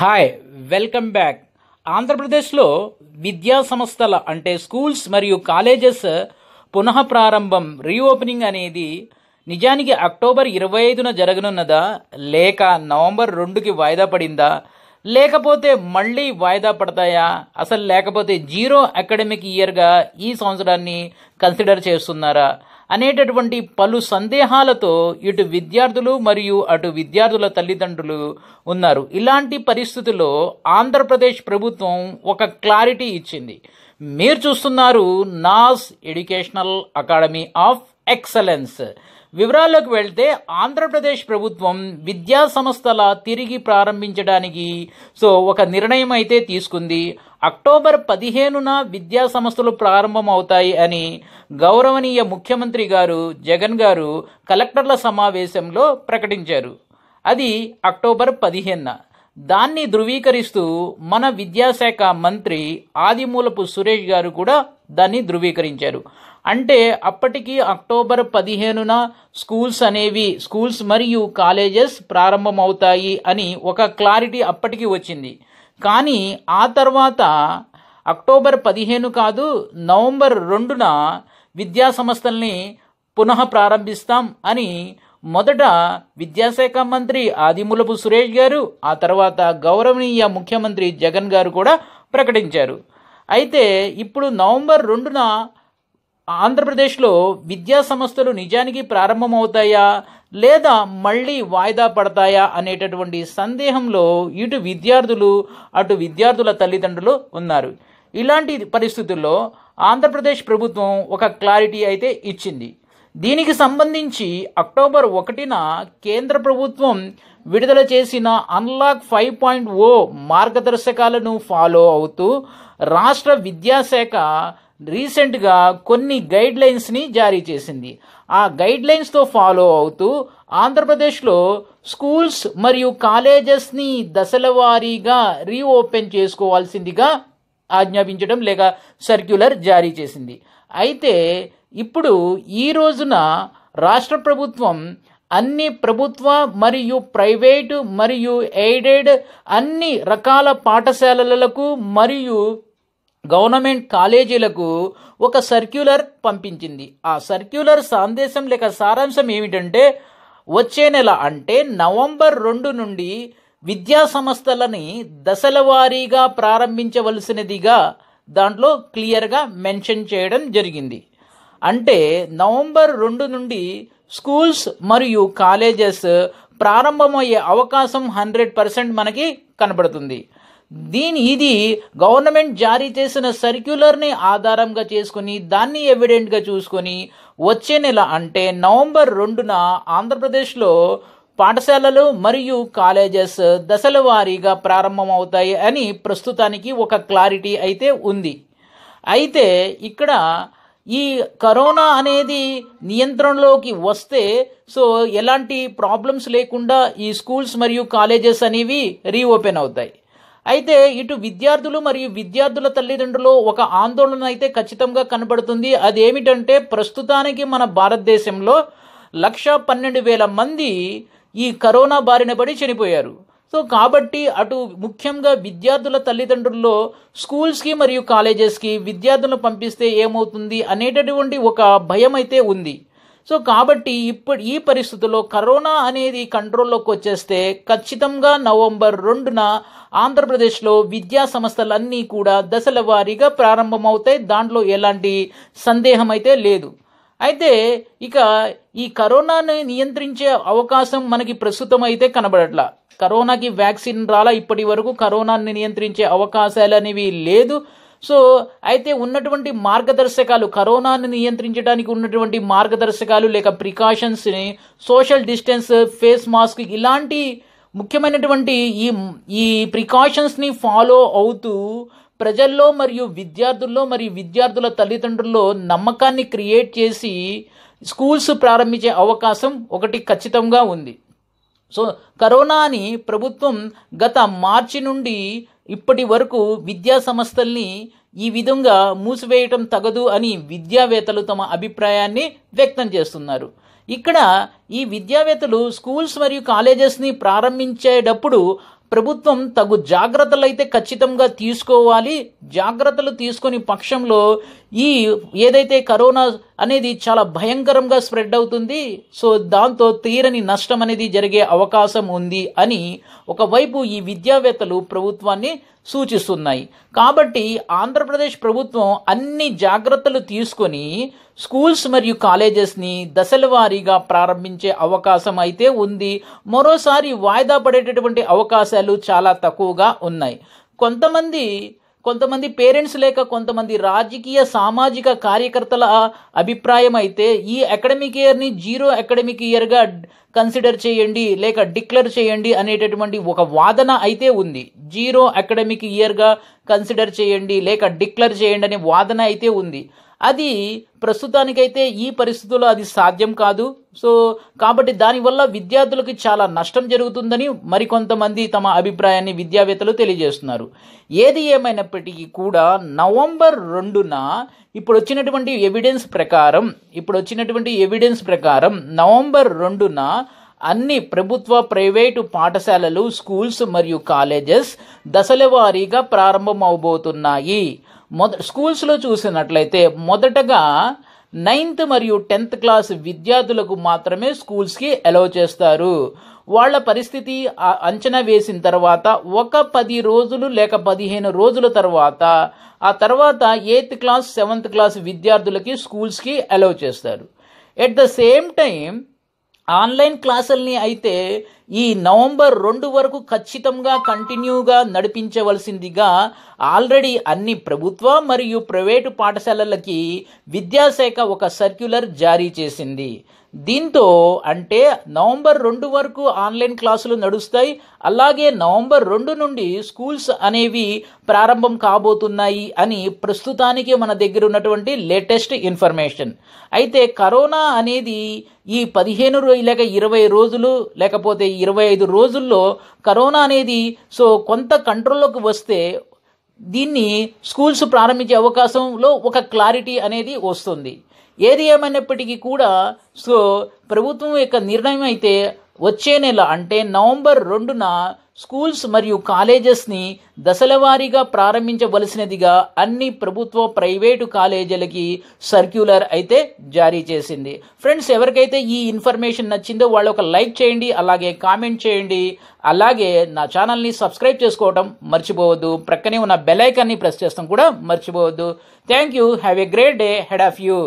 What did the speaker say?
hi welcome back ఆంధ్రప్రదేశ్లో విద్యా సంస్థల అంటే స్కూల్స్ మరియు కాలేజెస్ పునః ప్రారంభం రీఓపెనింగ్ అనేది నిజానికి అక్టోబర్ ఇరవై ఐదున జరగనున్నదా లేక నవంబర్ రెండుకి వాయిదా పడిందా లేకపోతే మళ్ళీ వాయిదా పడతాయా అసలు లేకపోతే జీరో అకాడమిక్ ఇయర్గా ఈ సంవత్సరాన్ని కన్సిడర్ చేస్తున్నారా అనేటటువంటి పలు సందేహాలతో ఇటు విద్యార్థులు మరియు అటు విద్యార్థుల తల్లిదండ్రులు ఉన్నారు ఇలాంటి పరిస్థితుల్లో ఆంధ్రప్రదేశ్ ప్రభుత్వం ఒక క్లారిటీ ఇచ్చింది మీరు చూస్తున్నారు నాస్ ఎడ్యుకేషనల్ అకాడమీ ఆఫ్ ఎక్సలెన్స్ వివరాల్లోకి వెళ్తే ఆంధ్రప్రదేశ్ ప్రభుత్వం విద్యా సంస్థల తిరిగి ప్రారంభించడానికి సో ఒక నిర్ణయం అయితే తీసుకుంది అక్టోబర్ పదిహేనున విద్యా సంస్థలు ప్రారంభం అవుతాయి అని గౌరవనీయ ముఖ్యమంత్రి గారు జగన్ గారు కలెక్టర్ల సమావేశంలో ప్రకటించారు అది అక్టోబర్ పదిహేనున దాన్ని ధృవీకరిస్తూ మన విద్యాశాఖ మంత్రి ఆదిమూలపు సురేష్ గారు కూడా దాన్ని ధృవీకరించారు అంటే అప్పటికి అక్టోబర్ పదిహేనున స్కూల్స్ అనేవి స్కూల్స్ మరియు కాలేజెస్ ప్రారంభమవుతాయి అని ఒక క్లారిటీ అప్పటికి వచ్చింది కానీ ఆ తర్వాత అక్టోబర్ పదిహేను కాదు నవంబర్ రెండున విద్యా సంస్థల్ని పునః ప్రారంభిస్తాం అని మొదట విద్యాశాఖ మంత్రి ఆదిమూలపు సురేష్ గారు ఆ తర్వాత గౌరవనీయ ముఖ్యమంత్రి జగన్ గారు కూడా ప్రకటించారు అయితే ఇప్పుడు నవంబర్ రెండున ఆంధ్రప్రదేశ్లో విద్యా సంస్థలు నిజానికి ప్రారంభమవుతాయా లేదా మళ్ళీ వాయిదా పడతాయా అనేటటువంటి సందేహంలో ఇటు విద్యార్థులు అటు విద్యార్థుల తల్లిదండ్రులు ఉన్నారు ఇలాంటి పరిస్థితుల్లో ఆంధ్రప్రదేశ్ ప్రభుత్వం ఒక క్లారిటీ అయితే ఇచ్చింది దీనికి సంబంధించి అక్టోబర్ ఒకటిన కేంద్ర ప్రభుత్వం విడుదల చేసిన అన్లాక్ ఫైవ్ పాయింట్ ఓ మార్గదర్శకాలను ఫాలో అవుతూ రాష్ట్ర విద్యాశాఖ రీసెంట్గా కొన్ని గైడ్ లైన్స్ని జారీ చేసింది ఆ గైడ్ లైన్స్తో ఫాలో అవుతూ ఆంధ్రప్రదేశ్లో స్కూల్స్ మరియు కాలేజెస్ని దశల వారీగా రీఓపెన్ చేసుకోవాల్సిందిగా ఆజ్ఞాపించడం లేక సర్క్యులర్ జారీ చేసింది అయితే ఇప్పుడు ఈ రోజున రాష్ట్ర ప్రభుత్వం అన్ని ప్రభుత్వ మరియు ప్రైవేటు మరియు ఎయిడెడ్ అన్ని రకాల పాఠశాలలకు మరియు గవర్నమెంట్ కాలేజీలకు ఒక సర్క్యులర్ పంపించింది ఆ సర్క్యులర్ సందేశం లేక సారాంశం ఏమిటంటే వచ్చే నెల అంటే నవంబర్ రెండు నుండి విద్యా సంస్థలని దశల వారీగా ప్రారంభించవలసినదిగా దాంట్లో క్లియర్గా మెన్షన్ చేయడం జరిగింది అంటే నవంబర్ రెండు నుండి స్కూల్స్ మరియు కాలేజెస్ ప్రారంభమయ్యే అవకాశం హండ్రెడ్ పర్సెంట్ మనకి కనబడుతుంది దీని ఇది గవర్నమెంట్ జారీ చేసిన సర్క్యులర్ని ఆధారంగా చేసుకుని దాన్ని ఎవిడెంట్గా చూసుకొని వచ్చే నెల అంటే నవంబర్ రెండున ఆంధ్రప్రదేశ్లో పాఠశాలలు మరియు కాలేజెస్ దశల వారీగా ప్రారంభమవుతాయి అని ప్రస్తుతానికి ఒక క్లారిటీ అయితే ఉంది అయితే ఇక్కడ ఈ కరోనా అనేది నియంత్రణలోకి వస్తే సో ఎలాంటి ప్రాబ్లమ్స్ లేకుండా ఈ స్కూల్స్ మరియు కాలేజెస్ అనేవి రీఓపెన్ అవుతాయి అయితే ఇటు విద్యార్థులు మరియు విద్యార్థుల తల్లిదండ్రులు ఒక ఆందోళన అయితే ఖచ్చితంగా కనబడుతుంది అదేమిటంటే ప్రస్తుతానికి మన భారతదేశంలో లక్ష పన్నెండు వేల మంది ఈ కరోనా బారిన పడి చనిపోయారు సో కాబట్టి అటు ముఖ్యంగా విద్యార్థుల తల్లిదండ్రుల్లో స్కూల్స్కి మరియు కాలేజెస్కి విద్యార్థులను పంపిస్తే ఏమవుతుంది అనేటటువంటి ఒక భయం అయితే ఉంది సో కాబట్టి ఇప్పుడు ఈ పరిస్థితుల్లో కరోనా అనేది కంట్రోల్లోకి వచ్చేస్తే ఖచ్చితంగా నవంబర్ రెండున ఆంధ్రప్రదేశ్లో విద్యా సంస్థలన్నీ కూడా దశల వారీగా ప్రారంభమవుతాయి దాంట్లో ఎలాంటి సందేహం అయితే లేదు అయితే ఇక ఈ కరోనాని నియంత్రించే అవకాశం మనకి ప్రస్తుతం అయితే కనబడట్ల కరోనాకి వ్యాక్సిన్ రాలా ఇప్పటి వరకు కరోనాని నియంత్రించే అవకాశాలు అనేవి లేదు సో అయితే ఉన్నటువంటి మార్గదర్శకాలు కరోనాను నియంత్రించడానికి ఉన్నటువంటి మార్గదర్శకాలు లేక ప్రికాషన్స్ని సోషల్ డిస్టెన్స్ ఫేస్ మాస్క్ ఇలాంటి ముఖ్యమైనటువంటి ఈ ఈ ప్రికాషన్స్ని ఫాలో అవుతూ ప్రజల్లో మరియు విద్యార్థుల్లో మరియు విద్యార్థుల తల్లిదండ్రుల్లో నమ్మకాన్ని క్రియేట్ చేసి స్కూల్స్ ప్రారంభించే అవకాశం ఒకటి ఖచ్చితంగా ఉంది సో కరోనాని ప్రభుత్వం గత మార్చి నుండి ఇప్పటి వరకు విద్యా సంస్థల్ని ఈ విధంగా మూసివేయటం తగదు అని విద్యావేత్తలు తమ అభిప్రాయాన్ని వ్యక్తం చేస్తున్నారు ఇక్కడ ఈ విద్యావేత్తలు స్కూల్స్ మరియు కాలేజెస్ని ప్రారంభించేటప్పుడు ప్రభుత్వం తగు జాగ్రత్తలు అయితే ఖచ్చితంగా తీసుకోవాలి జాగ్రత్తలు తీసుకుని పక్షంలో ఈ ఏదైతే కరోనా అనేది చాలా భయంకరంగా స్ప్రెడ్ అవుతుంది సో దాంతో తీరని నష్టం అనేది జరిగే అవకాశం ఉంది అని ఒకవైపు ఈ విద్యావేత్తలు ప్రభుత్వాన్ని సూచిస్తున్నాయి కాబట్టి ఆంధ్రప్రదేశ్ ప్రభుత్వం అన్ని జాగ్రత్తలు తీసుకొని స్కూల్స్ మరియు కాలేజెస్ని దశలవారీగా ప్రారంభించే అవకాశం అయితే ఉంది మరోసారి వాయిదా పడేటటువంటి అవకాశాలు చాలా తక్కువగా ఉన్నాయి కొంతమంది కొంతమంది పేరెంట్స్ లేక కొంతమంది రాజకీయ సామాజిక కార్యకర్తల అభిప్రాయం అయితే ఈ అకాడమిక్ ఇయర్ని జీరో అకాడమిక్ ఇయర్గా కన్సిడర్ చేయండి లేక డిక్లేర్ చేయండి అనేటటువంటి ఒక వాదన అయితే ఉంది జీరో అకాడమిక్ ఇయర్గా కన్సిడర్ చేయండి లేక డిక్లేర్ చేయండి అనే వాదన అయితే ఉంది అది ప్రస్తుతానికైతే ఈ పరిస్థితుల్లో అది సాధ్యం కాదు సో కాబట్టి దానివల్ల విద్యార్థులకి చాలా నష్టం జరుగుతుందని మరికొంతమంది తమ అభిప్రాయాన్ని విద్యావేత్తలు తెలియజేస్తున్నారు ఏది ఏమైనప్పటికీ కూడా నవంబర్ రెండున ఇప్పుడు వచ్చినటువంటి ఎవిడెన్స్ ప్రకారం ఇప్పుడు వచ్చినటువంటి ఎవిడెన్స్ ప్రకారం నవంబర్ రెండున అన్ని ప్రభుత్వ ప్రైవేటు పాఠశాలలు స్కూల్స్ మరియు కాలేజెస్ దశలవారీగా ప్రారంభమవబోతున్నాయి మొద స్కూల్స్లో చూసినట్లయితే మొదటగా నైన్త్ మరియు టెన్త్ క్లాస్ విద్యార్థులకు మాత్రమే స్కూల్స్కి అలౌ చేస్తారు వాళ్ళ పరిస్థితి అంచనా వేసిన తర్వాత ఒక పది రోజులు లేక పదిహేను రోజుల తర్వాత ఆ తర్వాత ఎయిత్ క్లాస్ సెవెంత్ క్లాస్ విద్యార్థులకి స్కూల్స్కి అలౌ చేస్తారు at the same time online క్లాసుల్ని అయితే ఈ నవంబర్ రెండు వరకు ఖచ్చితంగా కంటిన్యూగా నడిపించవలసిందిగా ఆల్రెడీ అన్ని ప్రభుత్వ మరియు ప్రైవేటు పాఠశాలలకి విద్యాశాఖ ఒక సర్క్యులర్ జారీ చేసింది దీంతో అంటే నవంబర్ రెండు వరకు ఆన్లైన్ క్లాసులు నడుస్తాయి అలాగే నవంబర్ రెండు నుండి స్కూల్స్ అనేవి ప్రారంభం కాబోతున్నాయి అని ప్రస్తుతానికి మన దగ్గర ఉన్నటువంటి లేటెస్ట్ ఇన్ఫర్మేషన్ అయితే కరోనా అనేది ఈ పదిహేను రోజు లేక ఇరవై రోజులు లేకపోతే ఇరవై ఐదు రోజుల్లో కరోనా అనేది సో కొంత కంట్రోల్లోకి వస్తే దీన్ని స్కూల్స్ ప్రారంభించే అవకాశంలో ఒక క్లారిటీ అనేది వస్తుంది ఏది ఏమైనప్పటికీ కూడా సో ప్రభుత్వం యొక్క నిర్ణయం అయితే వచ్చే నెల అంటే నవంబర్ రెండున స్కూల్స్ మరియు కాలేజెస్ని దశలవారీగా ప్రారంభించవలసినదిగా అన్ని ప్రభుత్వ ప్రైవేటు కాలేజీలకి సర్క్యులర్ అయితే జారీ చేసింది ఫ్రెండ్స్ ఎవరికైతే ఈ ఇన్ఫర్మేషన్ నచ్చిందో వాళ్ళు ఒక లైక్ చేయండి అలాగే కామెంట్ చేయండి అలాగే నా ఛానల్ని సబ్స్క్రైబ్ చేసుకోవడం మర్చిపోవద్దు ప్రక్కనే ఉన్న బెల్ ఐకాన్ని ప్రెస్ చేస్తాం కూడా మర్చిపోవద్దు thank you have a great day head of you